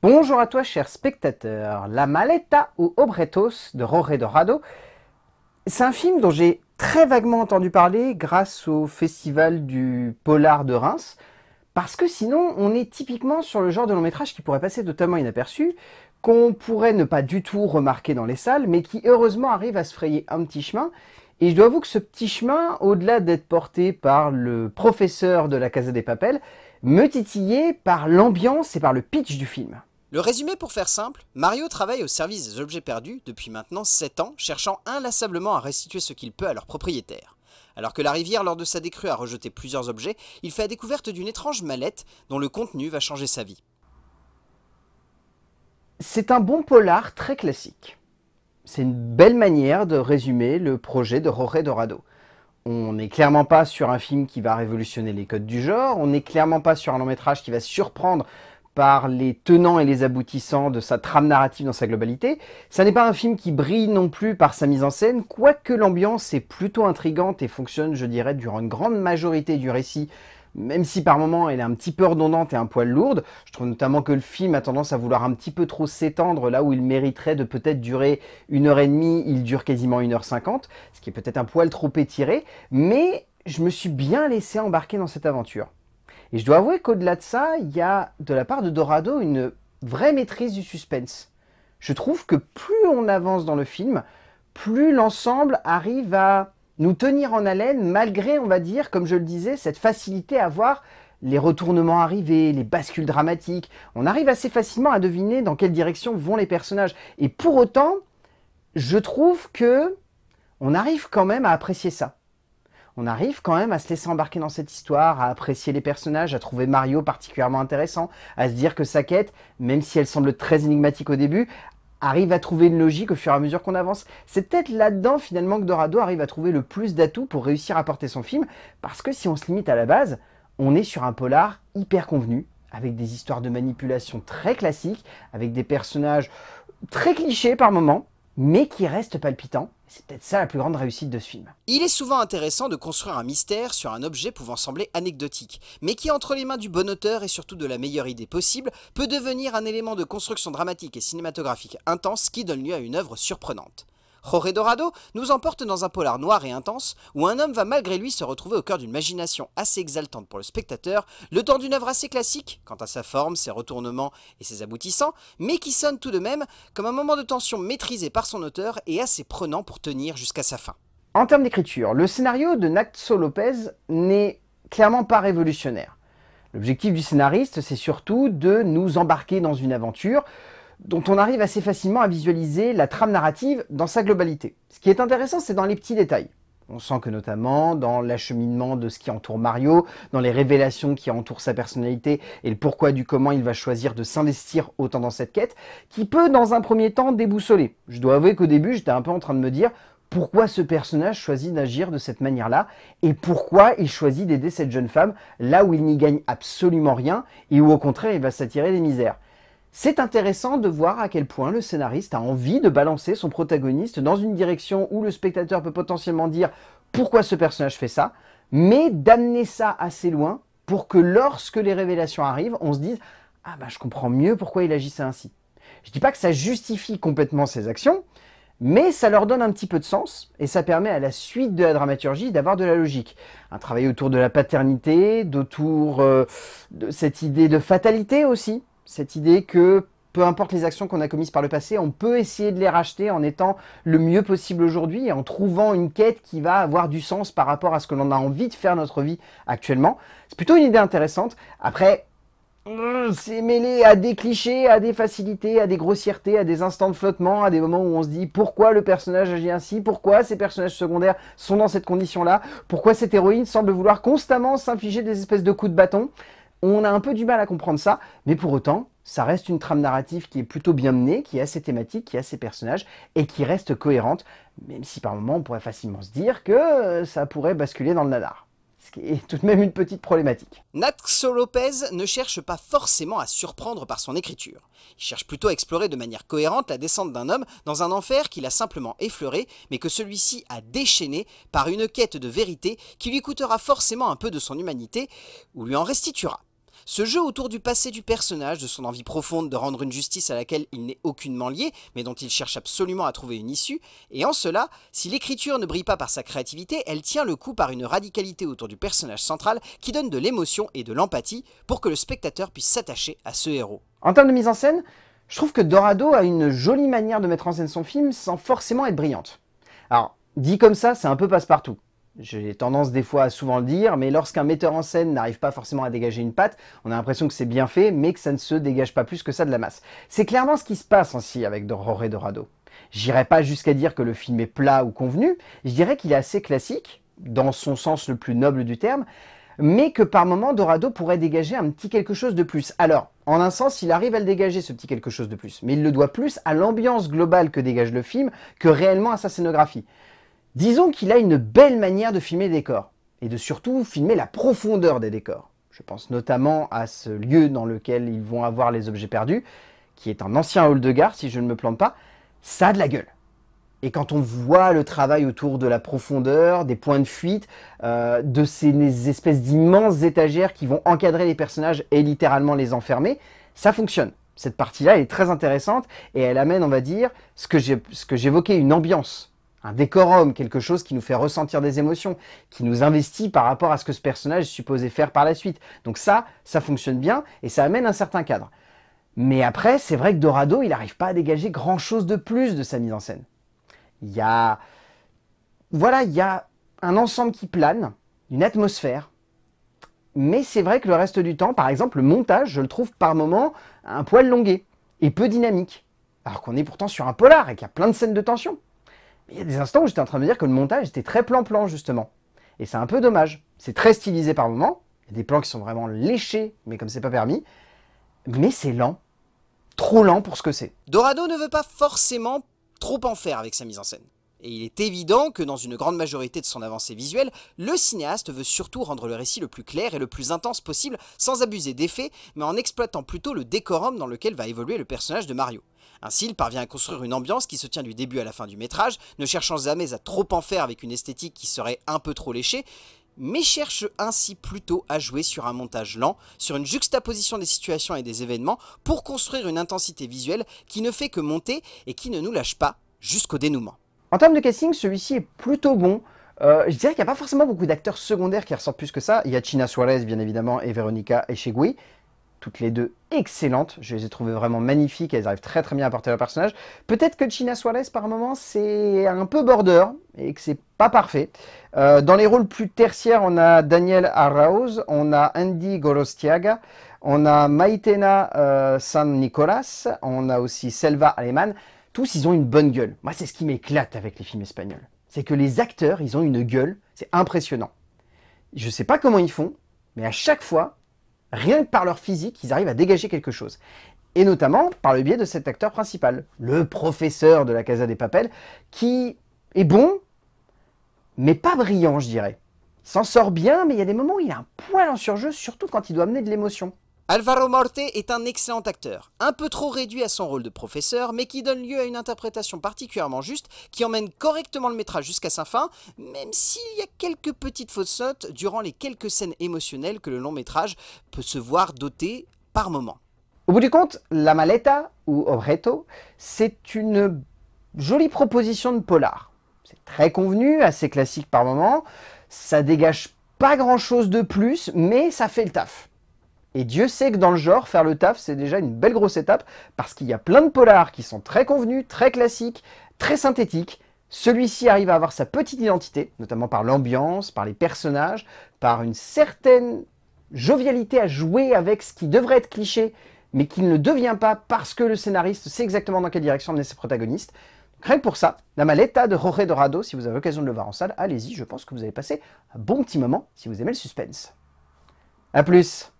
Bonjour à toi, cher spectateur. La Maleta ou Obretos de Roré Dorado, c'est un film dont j'ai très vaguement entendu parler grâce au festival du Polar de Reims, parce que sinon, on est typiquement sur le genre de long métrage qui pourrait passer totalement inaperçu, qu'on pourrait ne pas du tout remarquer dans les salles, mais qui heureusement arrive à se frayer un petit chemin. Et je dois avouer que ce petit chemin, au-delà d'être porté par le professeur de la Casa des Papels, me titillait par l'ambiance et par le pitch du film. Le résumé pour faire simple, Mario travaille au service des objets perdus depuis maintenant 7 ans, cherchant inlassablement à restituer ce qu'il peut à leurs propriétaire. Alors que la rivière lors de sa décrue a rejeté plusieurs objets, il fait la découverte d'une étrange mallette dont le contenu va changer sa vie. C'est un bon polar très classique. C'est une belle manière de résumer le projet de Roré Dorado. On n'est clairement pas sur un film qui va révolutionner les codes du genre, on n'est clairement pas sur un long métrage qui va surprendre par les tenants et les aboutissants de sa trame narrative dans sa globalité. Ça n'est pas un film qui brille non plus par sa mise en scène, quoique l'ambiance est plutôt intrigante et fonctionne, je dirais, durant une grande majorité du récit, même si par moments elle est un petit peu redondante et un poil lourde. Je trouve notamment que le film a tendance à vouloir un petit peu trop s'étendre là où il mériterait de peut-être durer une heure et demie, il dure quasiment une heure cinquante, ce qui est peut-être un poil trop étiré, mais je me suis bien laissé embarquer dans cette aventure. Et je dois avouer qu'au-delà de ça, il y a de la part de Dorado une vraie maîtrise du suspense. Je trouve que plus on avance dans le film, plus l'ensemble arrive à nous tenir en haleine malgré, on va dire, comme je le disais, cette facilité à voir les retournements arrivés, les bascules dramatiques. On arrive assez facilement à deviner dans quelle direction vont les personnages. Et pour autant, je trouve que on arrive quand même à apprécier ça on arrive quand même à se laisser embarquer dans cette histoire, à apprécier les personnages, à trouver Mario particulièrement intéressant, à se dire que sa quête, même si elle semble très énigmatique au début, arrive à trouver une logique au fur et à mesure qu'on avance. C'est peut-être là-dedans finalement que Dorado arrive à trouver le plus d'atouts pour réussir à porter son film, parce que si on se limite à la base, on est sur un polar hyper convenu, avec des histoires de manipulation très classiques, avec des personnages très clichés par moments, mais qui restent palpitants, c'est peut-être ça la plus grande réussite de ce film. Il est souvent intéressant de construire un mystère sur un objet pouvant sembler anecdotique, mais qui entre les mains du bon auteur et surtout de la meilleure idée possible, peut devenir un élément de construction dramatique et cinématographique intense qui donne lieu à une œuvre surprenante. Jorge Dorado nous emporte dans un polar noir et intense où un homme va malgré lui se retrouver au cœur d'une imagination assez exaltante pour le spectateur, le temps d'une œuvre assez classique quant à sa forme, ses retournements et ses aboutissants, mais qui sonne tout de même comme un moment de tension maîtrisé par son auteur et assez prenant pour tenir jusqu'à sa fin. En termes d'écriture, le scénario de Naxo Lopez n'est clairement pas révolutionnaire. L'objectif du scénariste, c'est surtout de nous embarquer dans une aventure dont on arrive assez facilement à visualiser la trame narrative dans sa globalité. Ce qui est intéressant, c'est dans les petits détails. On sent que notamment dans l'acheminement de ce qui entoure Mario, dans les révélations qui entourent sa personnalité et le pourquoi du comment il va choisir de s'investir autant dans cette quête, qui peut dans un premier temps déboussoler. Je dois avouer qu'au début j'étais un peu en train de me dire pourquoi ce personnage choisit d'agir de cette manière-là et pourquoi il choisit d'aider cette jeune femme là où il n'y gagne absolument rien et où au contraire il va s'attirer des misères. C'est intéressant de voir à quel point le scénariste a envie de balancer son protagoniste dans une direction où le spectateur peut potentiellement dire pourquoi ce personnage fait ça, mais d'amener ça assez loin pour que lorsque les révélations arrivent, on se dise ah bah je comprends mieux pourquoi il agissait ainsi. Je dis pas que ça justifie complètement ses actions, mais ça leur donne un petit peu de sens et ça permet à la suite de la dramaturgie d'avoir de la logique. Un travail autour de la paternité, d'autour euh, de cette idée de fatalité aussi, cette idée que peu importe les actions qu'on a commises par le passé, on peut essayer de les racheter en étant le mieux possible aujourd'hui et en trouvant une quête qui va avoir du sens par rapport à ce que l'on a envie de faire notre vie actuellement. C'est plutôt une idée intéressante. Après, euh, c'est mêlé à des clichés, à des facilités, à des grossièretés, à des instants de flottement, à des moments où on se dit pourquoi le personnage agit ainsi, pourquoi ces personnages secondaires sont dans cette condition-là, pourquoi cette héroïne semble vouloir constamment s'infliger des espèces de coups de bâton. On a un peu du mal à comprendre ça, mais pour autant, ça reste une trame narrative qui est plutôt bien menée, qui a ses thématiques, qui a ses personnages, et qui reste cohérente, même si par moments on pourrait facilement se dire que euh, ça pourrait basculer dans le nadar. ce qui est tout de même une petite problématique. Natxo Lopez ne cherche pas forcément à surprendre par son écriture. Il cherche plutôt à explorer de manière cohérente la descente d'un homme dans un enfer qu'il a simplement effleuré, mais que celui-ci a déchaîné par une quête de vérité qui lui coûtera forcément un peu de son humanité, ou lui en restituera. Ce jeu autour du passé du personnage, de son envie profonde de rendre une justice à laquelle il n'est aucunement lié, mais dont il cherche absolument à trouver une issue, et en cela, si l'écriture ne brille pas par sa créativité, elle tient le coup par une radicalité autour du personnage central qui donne de l'émotion et de l'empathie pour que le spectateur puisse s'attacher à ce héros. En termes de mise en scène, je trouve que Dorado a une jolie manière de mettre en scène son film sans forcément être brillante. Alors, dit comme ça, c'est un peu passe-partout. J'ai tendance des fois à souvent le dire, mais lorsqu'un metteur en scène n'arrive pas forcément à dégager une patte, on a l'impression que c'est bien fait, mais que ça ne se dégage pas plus que ça de la masse. C'est clairement ce qui se passe ainsi avec Dororé Dorado. J'irai pas jusqu'à dire que le film est plat ou convenu, je dirais qu'il est assez classique, dans son sens le plus noble du terme, mais que par moments Dorado pourrait dégager un petit quelque chose de plus. Alors, en un sens, il arrive à le dégager ce petit quelque chose de plus, mais il le doit plus à l'ambiance globale que dégage le film que réellement à sa scénographie. Disons qu'il a une belle manière de filmer des décors, et de surtout filmer la profondeur des décors. Je pense notamment à ce lieu dans lequel ils vont avoir les objets perdus, qui est un ancien hall de gare, si je ne me plante pas, ça a de la gueule. Et quand on voit le travail autour de la profondeur, des points de fuite, euh, de ces espèces d'immenses étagères qui vont encadrer les personnages et littéralement les enfermer, ça fonctionne. Cette partie-là, est très intéressante et elle amène, on va dire, ce que j'évoquais, une ambiance un décorum, quelque chose qui nous fait ressentir des émotions, qui nous investit par rapport à ce que ce personnage est supposé faire par la suite. Donc ça, ça fonctionne bien et ça amène un certain cadre. Mais après, c'est vrai que Dorado, il n'arrive pas à dégager grand-chose de plus de sa mise en scène. Il y a... Voilà, il y a un ensemble qui plane, une atmosphère. Mais c'est vrai que le reste du temps, par exemple, le montage, je le trouve par moments un poil longué et peu dynamique. Alors qu'on est pourtant sur un polar et qu'il y a plein de scènes de tension il y a des instants où j'étais en train de me dire que le montage était très plan-plan, justement. Et c'est un peu dommage. C'est très stylisé par moments. Il y a des plans qui sont vraiment léchés, mais comme c'est pas permis. Mais c'est lent. Trop lent pour ce que c'est. Dorado ne veut pas forcément trop en faire avec sa mise en scène. Et il est évident que dans une grande majorité de son avancée visuelle, le cinéaste veut surtout rendre le récit le plus clair et le plus intense possible sans abuser d'effets, mais en exploitant plutôt le décorum dans lequel va évoluer le personnage de Mario. Ainsi, il parvient à construire une ambiance qui se tient du début à la fin du métrage, ne cherchant jamais à trop en faire avec une esthétique qui serait un peu trop léchée, mais cherche ainsi plutôt à jouer sur un montage lent, sur une juxtaposition des situations et des événements pour construire une intensité visuelle qui ne fait que monter et qui ne nous lâche pas jusqu'au dénouement. En termes de casting, celui-ci est plutôt bon. Euh, je dirais qu'il n'y a pas forcément beaucoup d'acteurs secondaires qui ressortent plus que ça. Il y a China Suarez, bien évidemment, et Veronica Echegui toutes les deux excellentes. Je les ai trouvées vraiment magnifiques. Elles arrivent très très bien à porter leur personnage. Peut-être que China Suarez, par moment, c'est un peu border et que c'est pas parfait. Euh, dans les rôles plus tertiaires, on a Daniel Arauz, on a Andy Gorostiaga, on a Maitena euh, San Nicolas, on a aussi Selva Aleman. Tous, ils ont une bonne gueule. Moi, c'est ce qui m'éclate avec les films espagnols. C'est que les acteurs, ils ont une gueule. C'est impressionnant. Je sais pas comment ils font, mais à chaque fois, rien que par leur physique, ils arrivent à dégager quelque chose. Et notamment par le biais de cet acteur principal, le professeur de la Casa des Papels, qui est bon, mais pas brillant, je dirais. Il s'en sort bien, mais il y a des moments où il a un poil en surjeu, surtout quand il doit amener de l'émotion. Alvaro Morte est un excellent acteur, un peu trop réduit à son rôle de professeur, mais qui donne lieu à une interprétation particulièrement juste, qui emmène correctement le métrage jusqu'à sa fin, même s'il y a quelques petites fausses notes durant les quelques scènes émotionnelles que le long métrage peut se voir doter par moment. Au bout du compte, La Maleta, ou Obreto, c'est une jolie proposition de polar. C'est très convenu, assez classique par moment, ça dégage pas grand chose de plus, mais ça fait le taf. Et Dieu sait que dans le genre, faire le taf, c'est déjà une belle grosse étape, parce qu'il y a plein de polars qui sont très convenus, très classiques, très synthétiques. Celui-ci arrive à avoir sa petite identité, notamment par l'ambiance, par les personnages, par une certaine jovialité à jouer avec ce qui devrait être cliché, mais qu'il ne devient pas parce que le scénariste sait exactement dans quelle direction mener ses protagonistes. Donc, rien que pour ça, la maleta de Jorge Dorado, si vous avez l'occasion de le voir en salle, allez-y, je pense que vous avez passé un bon petit moment si vous aimez le suspense. A plus